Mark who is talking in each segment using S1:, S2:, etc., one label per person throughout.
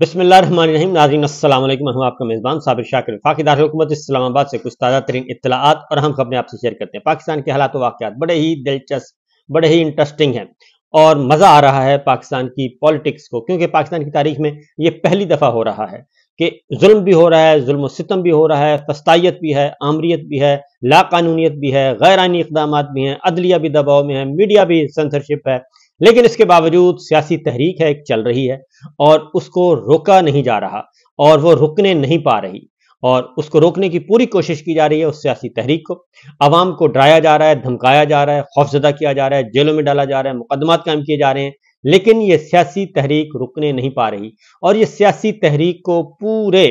S1: बिसमीम नाजीन असलम हम आपका मेज़बान साबिर शाकिर फाकि हुकूमत इस्लामाबाद से कुछ ताज़ा तरीन इतलात और हम खबरें आपसे शेयर करते हैं पाकिस्तान के हालात वाक़ात बड़े ही दिलचस्प बड़े ही इंटरेस्टिंग हैं और मज़ा आ रहा है पाकिस्तान की पॉलिटिक्स को क्योंकि पाकिस्तान की तारीख में ये पहली दफ़ा हो रहा है कि जुल्म भी हो रहा है जुल्म सितम भी हो रहा है फस्तायत भी है आमरीत भी है लाकानूनीत भी है गैरानी इकदाम भी हैं अदलिया भी दबाव में है मीडिया भी सेंसरशिप है लेकिन इसके बावजूद सियासी तहरीक है एक चल रही है और उसको रोका नहीं जा रहा और वो रुकने नहीं पा रही और उसको रोकने की पूरी कोशिश की जा रही है उस सियासी तहरीक को आवाम को डराया जा रहा है धमकाया जा रहा है खौफजदा किया जा रहा है जेलों में डाला जा रहा है मुकदमात कायम किए जा रहे हैं लेकिन ये सियासी तहरीक रुकने नहीं पा रही और ये सियासी तहरीक को पूरे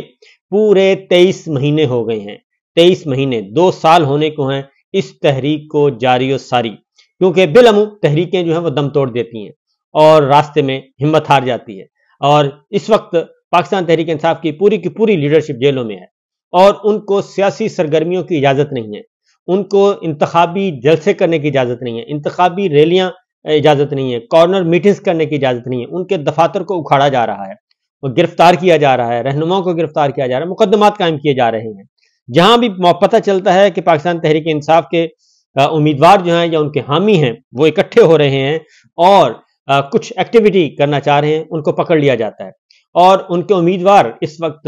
S1: पूरे तेईस महीने हो गए हैं तेईस महीने दो साल होने को हैं इस तहरीक को जारी सारी क्योंकि बिलमू तहरीकें जो हैं वो दम तोड़ देती हैं और रास्ते में हिम्मत हार जाती है और इस वक्त पाकिस्तान तहरीक इंसाफ की पूरी की पूरी लीडरशिप जेलों में है और उनको सियासी सरगर्मियों की इजाज़त नहीं है उनको इंतबी जलसे करने की इजाज़त नहीं है इंतबी रैलियाँ इजाज़त नहीं है कॉर्नर मीटिंग्स करने की इजाज़त नहीं है उनके दफातर को उखाड़ा जा रहा है वो गिरफ्तार किया जा रहा है रहनुमाओं को गिरफ्तार किया जा रहा है मुकदमात कायम किए जा रहे हैं जहां भी पता चलता है कि पाकिस्तान तहरीक इंसाफ के उम्मीदवार जो हैं या उनके हामी हैं वो इकट्ठे हो रहे हैं और कुछ एक्टिविटी करना चाह रहे हैं उनको पकड़ लिया जाता है और उनके उम्मीदवार इस वक्त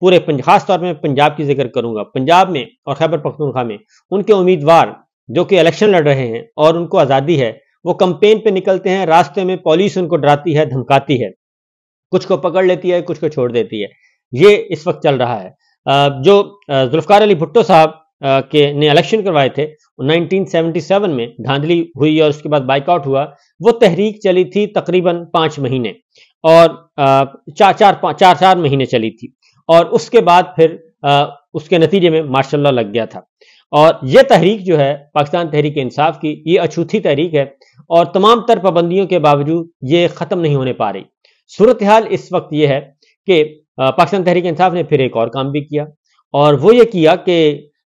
S1: पूरे खास तौर में पंजाब की जिक्र करूंगा पंजाब में और खैबर पख्तूनखा में उनके उम्मीदवार जो कि इलेक्शन लड़ रहे हैं और उनको आज़ादी है वो कंपेन पे निकलते हैं रास्ते में पुलिस उनको डराती है धमकाती है कुछ को पकड़ लेती है कुछ को छोड़ देती है ये इस वक्त चल रहा है जो जुल्फकार अली भुट्टो साहब के ने इलेक्शन करवाए थे 1977 में धांधली हुई और उसके बाद बाइकआउट हुआ वो तहरीक चली थी तकरीबन पाँच महीने और चार चार चार चार महीने चली थी और उसके बाद फिर उसके नतीजे में मार्शल लग गया था और ये तहरीक जो है पाकिस्तान तहरीक इंसाफ की ये अछूती तहरीक है और तमाम तर पाबंदियों के बावजूद ये ख़त्म नहीं होने पा रही सूरत हाल इस वक्त ये है कि पाकिस्तान तहरीक इंसाफ ने फिर एक और काम भी किया और वो ये किया कि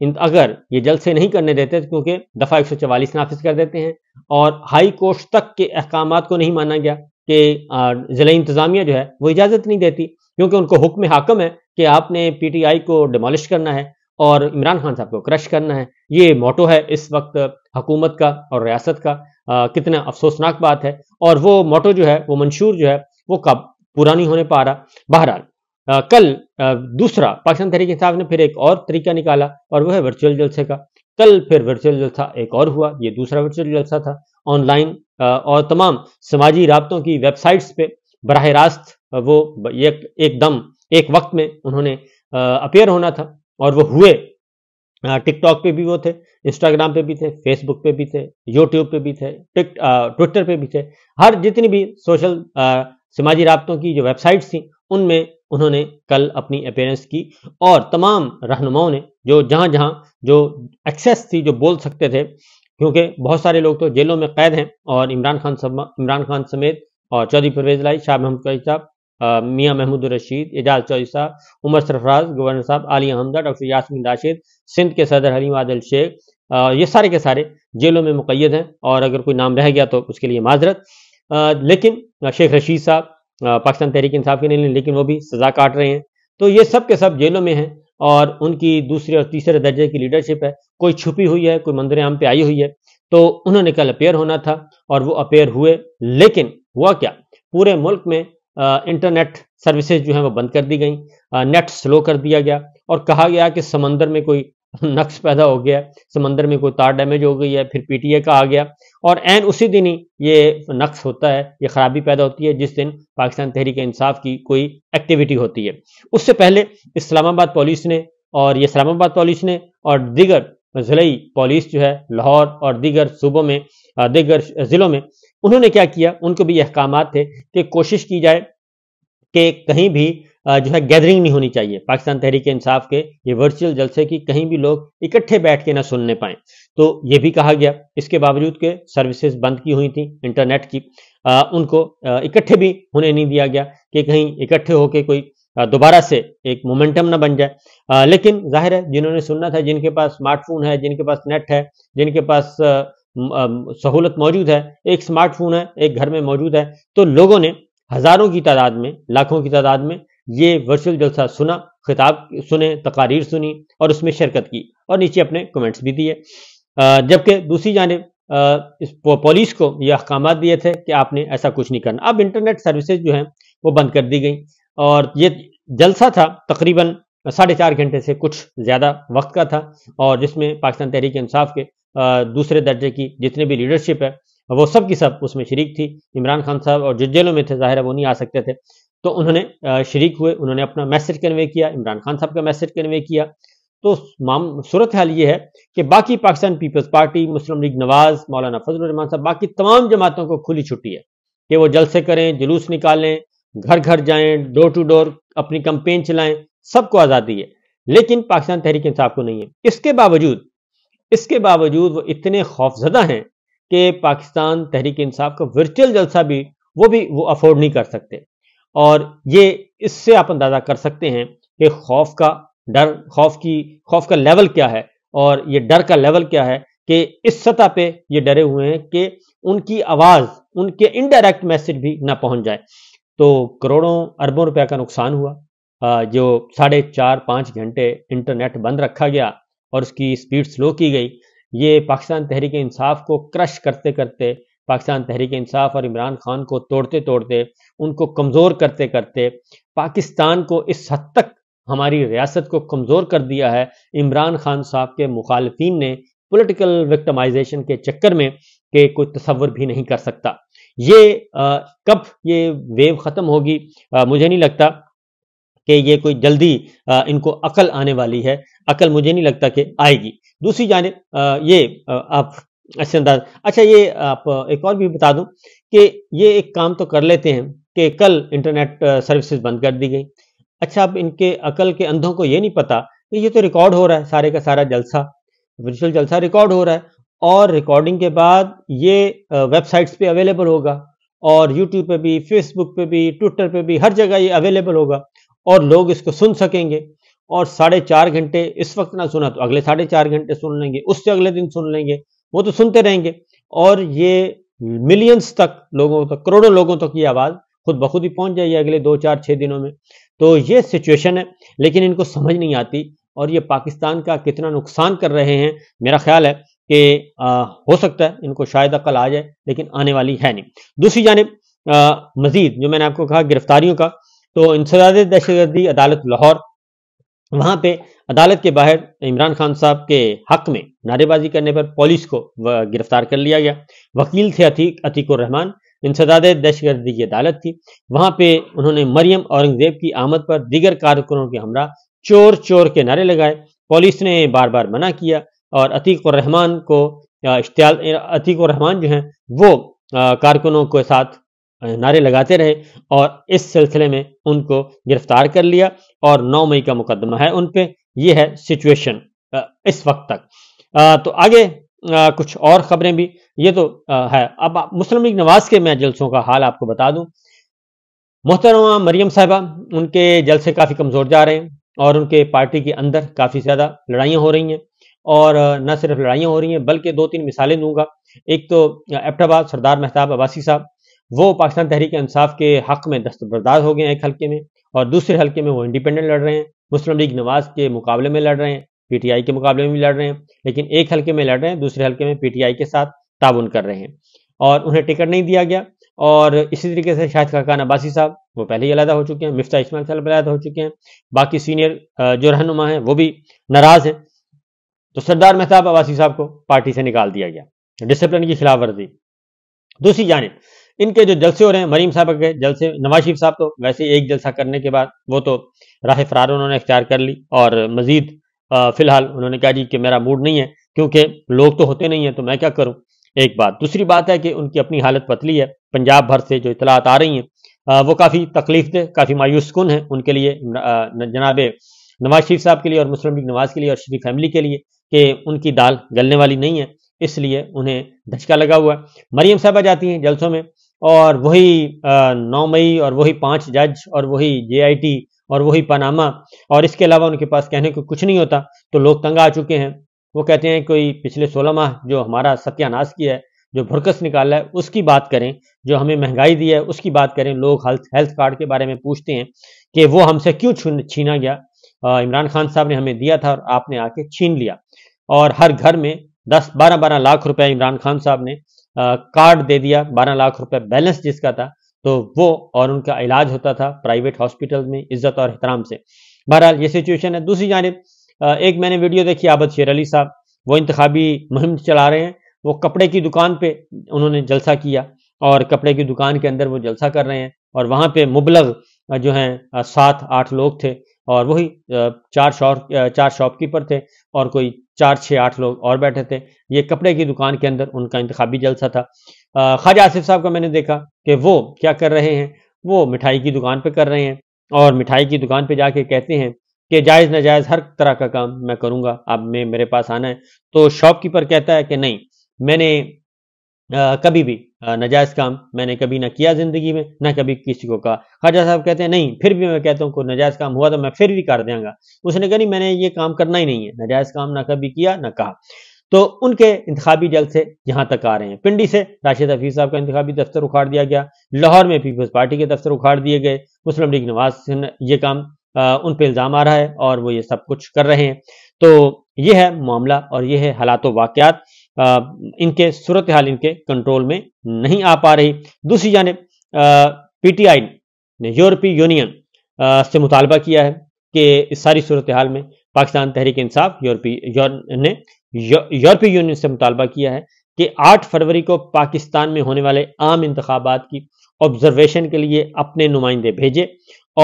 S1: इन अगर ये जल्द से नहीं करने देते तो क्योंकि दफ़ा एक सौ चवालीस नाफिज कर देते हैं और हाई कोर्ट तक के अहकाम को नहीं माना गया कि ज़िला इंतज़ामिया जो है वो इजाज़त नहीं देती क्योंकि उनको हुक्म हाकम है कि आपने पी टी आई को डिमोलिश करना है और इमरान खान साहब को क्रश करना है ये मोटो है इस वक्त हकूमत का और रियासत का आ, कितना अफसोसनाक बात है और वो मोटो जो है वो मंशूर जो है वो कब पूरा नहीं होने पा रहा बहरहाल आ, कल आ, दूसरा पाकिस्तान तहरीक इंसाफ ने फिर एक और तरीका निकाला और वह है वर्चुअल जलसे का कल फिर वर्चुअल जलसा एक और हुआ ये दूसरा वर्चुअल जलसा था ऑनलाइन और तमाम समाजी रबतों की वेबसाइट्स पे बरह रास्त वो एक एकदम एक वक्त में उन्होंने अपेयर होना था और वो हुए टिकटॉक पे भी वो थे इंस्टाग्राम पे भी थे फेसबुक पे भी थे यूट्यूब पे भी थे ट्विटर पे भी थे हर जितनी भी सोशल समाजी रबतों की जो वेबसाइट्स थी उनमें उन्होंने कल अपनी अपेयरेंस की और तमाम रहनुमाओं ने जो जहां जहां जो एक्सेस थी जो बोल सकते थे क्योंकि बहुत सारे लोग तो जेलों में कैद हैं और इमरान खान इमरान खान समेत और चौधरी परवेज लाई शाह महमूद कई साहब मियाँ महमूद रशीद एजाज चौधरी साहब उमर सरफराज गवर्नर साहब आली अहमदा डॉक्टर यासमिन राशिद सिंध के सदर हलीम आदिल शेख ये सारे के सारे जेलों में मुकैद हैं और अगर कोई नाम रह गया तो उसके लिए माजरत लेकिन शेख रशीद साहब पाकिस्तान तहरीक इंसाफ के नहीं लेकिन वो भी सजा काट रहे हैं तो ये सब के सब जेलों में हैं और उनकी दूसरे और तीसरे दर्जे की लीडरशिप है कोई छुपी हुई है कोई मंदिर आम पे आई हुई है तो उन्होंने कल अपेयर होना था और वो अपेयर हुए लेकिन हुआ क्या पूरे मुल्क में इंटरनेट सर्विसेज जो है वो बंद कर दी गई नेट स्लो कर दिया गया और कहा गया कि समंदर में कोई नक्स पैदा हो गया समंदर में कोई तार डैमेज हो गई है फिर पीटीए का आ गया और एन उसी दिन ही ये नक्स होता है ये खराबी पैदा होती है जिस दिन पाकिस्तान तहरीक इंसाफ की कोई एक्टिविटी होती है उससे पहले इस्लामाबाद पुलिस ने और ये इस्लामाबाद पुलिस ने और दिगर जिलई पुलिस जो है लाहौर और दिगर सूबों में दिगर ज़िलों में उन्होंने क्या किया उनके भी अहकाम थे कि कोशिश की जाए कि कहीं भी जो है गैदरिंग नहीं होनी चाहिए पाकिस्तान तहरीक इंसाफ के ये वर्चुअल जलसे की कहीं भी लोग इकट्ठे बैठ के ना सुनने पाए तो ये भी कहा गया इसके बावजूद के सर्विसेज बंद की हुई थी इंटरनेट की आ, उनको इकट्ठे भी होने नहीं दिया गया कि कहीं इकट्ठे होके कोई दोबारा से एक मोमेंटम ना बन जाए आ, लेकिन जाहिर है जिन्होंने सुनना था जिनके पास स्मार्टफोन है जिनके पास नेट है जिनके पास सहूलत मौजूद है एक स्मार्टफोन है एक घर में मौजूद है तो लोगों ने हजारों की तादाद में लाखों की तादाद में ये वर्चुअल जलसा सुना खिताब सुने तकारीर सुनी और उसमें शिरकत की और नीचे अपने कमेंट्स भी दिए जबकि दूसरी जानब इस पुलिस को ये अहकाम दिए थे कि आपने ऐसा कुछ नहीं करना अब इंटरनेट सर्विसेज जो हैं वो बंद कर दी गई और ये जलसा था तकरीबन साढ़े चार घंटे से कुछ ज़्यादा वक्त का था और जिसमें पाकिस्तान तहरीक इंसाफ के दूसरे दर्जे की जितने भी लीडरशिप है वो सब की सब उसमें शरीक थी इमरान खान साहब और जो जेलों में थे ज़ाहिर वो नहीं आ सकते थे तो उन्होंने शरीक हुए उन्होंने अपना मैसेज कन्वे किया इमरान खान साहब का मैसेज कन्वे किया तो माम सूरत हाल ये है कि बाकी Pakistan Peoples Party Muslim League Nawaz Maulana Fazl Rahman साहब बाकी तमाम जमातों को खुली छुट्टी है कि वो जलसे करें जुलूस निकालें घर घर जाएं डोर टू डोर अपनी कंपेन चलाएं सबको आज़ादी है लेकिन पाकिस्तान तहरीक इंसाफ को नहीं है इसके बावजूद इसके बावजूद वो इतने खौफजदा हैं कि पाकिस्तान तहरीक इंसाफ का वर्चुअल जलसा भी वो भी वो अफोर्ड नहीं कर सकते और ये इससे आप अंदाजा कर सकते हैं कि खौफ का डर खौफ की खौफ का लेवल क्या है और ये डर का लेवल क्या है कि इस सतह पे ये डरे हुए हैं कि उनकी आवाज उनके इनडायरेक्ट मैसेज भी ना पहुंच जाए तो करोड़ों अरबों रुपए का नुकसान हुआ जो साढ़े चार पाँच घंटे इंटरनेट बंद रखा गया और उसकी स्पीड स्लो की गई ये पाकिस्तान तहरीक इंसाफ को क्रश करते करते पाकिस्तान तहरीक इंसाफ और इमरान खान को तोड़ते तोड़ते उनको कमज़ोर करते करते पाकिस्तान को इस हद तक हमारी रियासत को कमज़ोर कर दिया है इमरान खान साहब के मुखालफी ने पोलिटिकल विक्टमाइजेशन के चक्कर में के कोई तस्वर भी नहीं कर सकता ये आ, कब ये वेव ख़त्म होगी आ, मुझे नहीं लगता कि ये कोई जल्दी आ, इनको अकल आने वाली है अकल मुझे नहीं लगता कि आएगी दूसरी जानब ये आप अच्छे अंदाज अच्छा ये आप एक और भी बता दूं कि ये एक काम तो कर लेते हैं कि कल इंटरनेट सर्विसेज बंद कर दी गई अच्छा अब इनके अकल के अंधों को ये नहीं पता कि ये तो रिकॉर्ड हो रहा है सारे का सारा जलसा वर्चुअल जलसा रिकॉर्ड हो रहा है और रिकॉर्डिंग के बाद ये वेबसाइट्स पे अवेलेबल होगा और यूट्यूब पे भी फेसबुक पे भी ट्विटर पे भी हर जगह ये अवेलेबल होगा और लोग इसको सुन सकेंगे और साढ़े चार घंटे इस वक्त ना सुना तो अगले साढ़े चार घंटे सुन लेंगे उससे अगले दिन सुन लेंगे वो तो सुनते रहेंगे और ये मिलियंस तक लोगों तक करोड़ों लोगों तक ये आवाज़ खुद बखुद ही पहुंच जाएगी अगले दो चार छह दिनों में तो ये सिचुएशन है लेकिन इनको समझ नहीं आती और ये पाकिस्तान का कितना नुकसान कर रहे हैं मेरा ख्याल है कि हो सकता है इनको शायद अकल आ जाए लेकिन आने वाली है नहीं दूसरी जानब मजीद जो मैंने आपको कहा गिरफ्तारियों का तो इंसदाद दहशतगर्दी अदालत लाहौर वहां पे अदालत के बाहर इमरान खान साहब के हक में नारेबाजी करने पर पुलिस को गिरफ्तार कर लिया गया वकील थे अतीक अतीकुर रहमान इंसदाद दहशतगर्दी की अदालत थी वहां पे उन्होंने मरियम औरंगजेब की आमद पर दीगर कारकुनों के हमरा चोर चोर के नारे लगाए पुलिस ने बार बार मना किया और अतीक रहमान को इश्तियाल अतीक रहमान जो हैं वो कारकुनों के साथ नारे लगाते रहे और इस सिलसिले में उनको गिरफ्तार कर लिया और 9 मई का मुकदमा है उन पर यह है सिचुएशन इस वक्त तक तो आगे कुछ और खबरें भी ये तो है अब मुस्लिम लीग नवाज के मैं जलसों का हाल आपको बता दूं मोहतरमा मरियम साहबा उनके जलसे काफ़ी कमज़ोर जा रहे हैं और उनके पार्टी के अंदर काफ़ी ज़्यादा लड़ाइयाँ हो रही हैं और न सिर्फ लड़ाइयाँ हो रही हैं बल्कि दो तीन मिसालें दूंगा एक तो एपटाबाद सरदार मेहताब अब्बासी साहब वो पाकिस्तान तहरीक इंसाफ के हक में दस्तबरदार हो गए हैं एक हल्के में और दूसरे हल्के में वो इंडिपेंडेंट लड़ रहे हैं मुस्लिम लीग नवाज के मुकाबले में लड़ रहे हैं पीटीआई के मुकाबले में भी लड़ रहे हैं लेकिन एक हल्के में लड़ रहे हैं दूसरे हल्के में पीटीआई के साथ ताउन कर रहे हैं और उन्हें टिकट नहीं दिया गया और इसी तरीके से शाहिद खाकान अब्बासी साहब वो पहले ही अलहदा हो चुके हैं मिफ्ता इसमान साहब अलहदा हो चुके हैं बाकी सीनियर जो रहनुमा हैं वो भी नाराज हैं तो सरदार मेहताब अब्बासी साहब को पार्टी से निकाल दिया गया डिसिप्लिन की खिलाफ वर्जी दूसरी जानब इनके जो जलसे हो रहे हैं मरीम साहब के जलसे नवाज शरीफ साहब तो वैसे एक जलसा करने के बाद वो तो राह फरार उन्होंने इख्तियार कर ली और मजीद फिलहाल उन्होंने कहा जी कि मेरा मूड नहीं है क्योंकि लोग तो होते नहीं हैं तो मैं क्या करूं एक बात दूसरी बात है कि उनकी अपनी हालत पतली है पंजाब भर से जो इतलात आ रही हैं वो काफ़ी तकलीफ दे काफ़ी मायूस है उनके लिए जनाब नवाज शरीफ साहब के लिए और मुस्लिम लीग नवाज के लिए और शरीफ फैमिली के लिए कि उनकी दाल गलने वाली नहीं है इसलिए उन्हें धचका लगा हुआ है मरीम साहबा जाती हैं जलसों में और वही नौ मई और वही पांच जज और वही जे और वही पनामा और इसके अलावा उनके पास कहने को कुछ नहीं होता तो लोग तंग आ चुके हैं वो कहते हैं कोई पिछले सोलह माह जो हमारा सत्यानाश किया है जो भुरकस निकाला है उसकी बात करें जो हमें महंगाई दी है उसकी बात करें लोग हेल्थ हेल्थ कार्ड के बारे में पूछते हैं कि वो हमसे क्यों छीना गया इमरान खान साहब ने हमें दिया था और आपने आके छीन लिया और हर घर में दस बारह बारह लाख रुपए इमरान खान साहब ने कार्ड दे दिया बारह लाख रुपए बैलेंस जिसका था तो वो और उनका इलाज होता था प्राइवेट हॉस्पिटल में इज्जत और एहतराम से बहरहाल ये सिचुएशन है दूसरी जानब एक मैंने वीडियो देखी आबद शेर अली साहब वो इंतबी मुहिम चला रहे हैं वो कपड़े की दुकान पे उन्होंने जलसा किया और कपड़े की दुकान के अंदर वो जलसा कर रहे हैं और वहाँ पे मुबलग जो हैं सात आठ लोग थे और वही चार शॉप चार शॉपकीपर थे और कोई चार छः आठ लोग और बैठे थे ये कपड़े की दुकान के अंदर उनका इंतबी जलसा था ख्वाजा आसिफ साहब का मैंने देखा कि वो क्या कर रहे हैं वो मिठाई की दुकान पर कर रहे हैं और मिठाई की दुकान पर जाके कहते हैं कि जायज़ नाजायज़ हर तरह का काम मैं करूँगा अब मैं मेरे पास आना है तो शॉपकीपर कहता है कि नहीं मैंने कभी भी नजायज़ काम मैंने कभी ना किया ज़िंदगी में ना कभी किसी को कहा खाजा साहब कहते हैं नहीं फिर भी मैं कहता हूँ कोई नजायज़ काम हुआ तो मैं फिर भी कर देंगे उसने कहा नहीं मैंने ये काम करना ही नहीं है नजायज़ काम ना कभी किया ना कहा तो उनके इंतबी जल्द से यहाँ तक आ रहे हैं पिंडी से राशिद हफीज साहब का इंतबी दफ्तर उखाड़ दिया गया लाहौर में पीपल्स पार्टी के दफ्तर उखाड़ दिए गए मुस्लिम लीग नवाज ये काम आ, उन पर इल्ज़ाम आ रहा है और वो ये सब कुछ कर रहे हैं तो ये है मामला और ये है हालात वाक़ात इनके सूरत हाल इनके कंट्रोल में नहीं आ पा रही दूसरी जानब पीटीआई ने यूरोपीय यूनियन से मुतालबा किया है कि इस सारी सूरत हाल में पाकिस्तान तहरीक इंसाफ यूरोपीय ने यूरोपीय यूनियन से मुतालबा किया है कि 8 फरवरी को पाकिस्तान में होने वाले आम इंतबात की ऑब्जर्वेशन के लिए अपने नुमाइंदे भेजे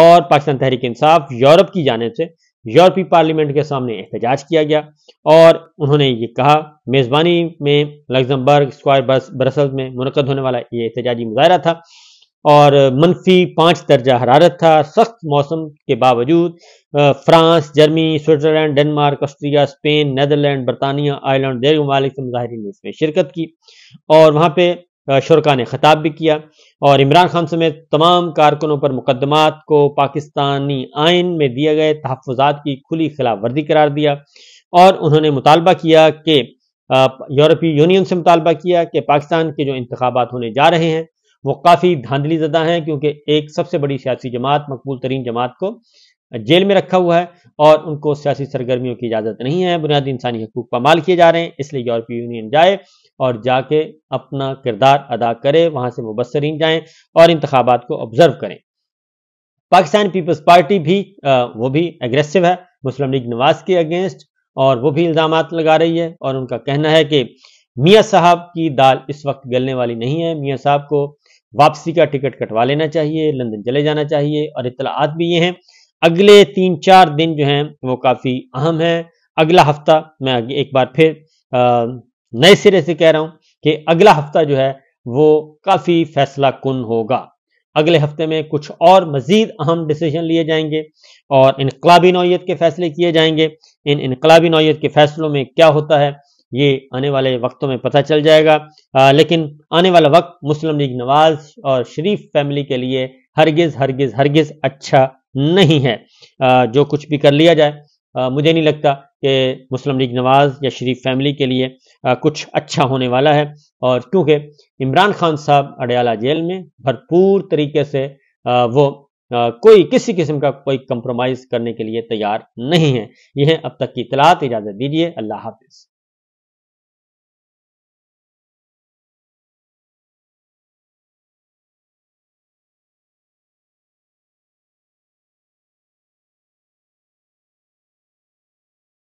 S1: और पाकिस्तान तहरीक इंसाफ यूरोप की जानब से यूरोपीय पार्लियामेंट के सामने एहतजाज किया गया और उन्होंने ये कहा मेज़बानी में लग्जमबर्ग स्क्वायर बस ब्रसल्स में मुनद होने वाला ये एहतजाजी मुजाहरा था और मनफी पाँच दर्जा हरारत था सख्त मौसम के बावजूद France Germany Switzerland Denmark Austria Spain Netherlands बरतानिया आयरलैंड देर ममालिक मुजाहरीन ने इसमें शिरकत की और वहाँ पर शुरा ने खताब भी किया और इमरान खान समेत तमाम कारकुनों पर मुकदमात को पाकिस्तानी आइन में दिए गए तहफात की खुली खिलाफ वर्दी करार दिया और उन्होंने मुतालबा किया कि यूरोपीय यूनियन से मुतालबा किया कि पाकिस्तान के जो इंतबात होने जा रहे हैं वो काफ़ी धांधली जदा हैं क्योंकि एक सबसे बड़ी सियासी जमात मकबूल तरीन जमात को जेल में रखा हुआ है और उनको सियासी सरगर्मियों की इजाज़त नहीं है बुनियादी इंसानी हकूक पमाल किए जा रहे हैं इसलिए यूरोपीय यूनियन जाए और जाके अपना किरदार अदा करें वहां से मुबसरीन जाएं और इंतबात को ऑब्जर्व करें पाकिस्तान पीपल्स पार्टी भी आ, वो भी एग्रेसिव है मुस्लिम लीग नवाज के अगेंस्ट और वो भी इल्ज़ाम लगा रही है और उनका कहना है कि मियाँ साहब की दाल इस वक्त गलने वाली नहीं है मियाँ साहब को वापसी का टिकट कटवा लेना चाहिए लंदन चले जाना चाहिए और इतलात भी ये हैं अगले तीन चार दिन जो हैं वो काफ़ी अहम है अगला हफ्ता मैं एक बार फिर नए सिरे से कह रहा हूं कि अगला हफ्ता जो है वो काफी फैसला कुन होगा अगले हफ्ते में कुछ और मजीद अहम डिसीजन लिए जाएंगे और इनकलाबी नौीयत के फैसले किए जाएंगे इन इनकलाबी नौीयत के फैसलों में क्या होता है ये आने वाले वक्तों में पता चल जाएगा आ, लेकिन आने वाला वक्त मुस्लिम लीग नवाज और शरीफ फैमिली के लिए हरगिज हरगिज हरगिज अच्छा नहीं है आ, जो कुछ भी कर लिया जाए आ, मुझे नहीं लगता कि मुस्लिम लीग नवाज या शरीफ फैमिली के लिए कुछ अच्छा होने वाला है और क्योंकि इमरान खान साहब अडयाला जेल में भरपूर तरीके से वो कोई किसी किस्म का कोई कंप्रोमाइज़ करने के लिए तैयार नहीं है यह अब तक की इतलात इजाज़त दीजिए अल्लाह हाफिज़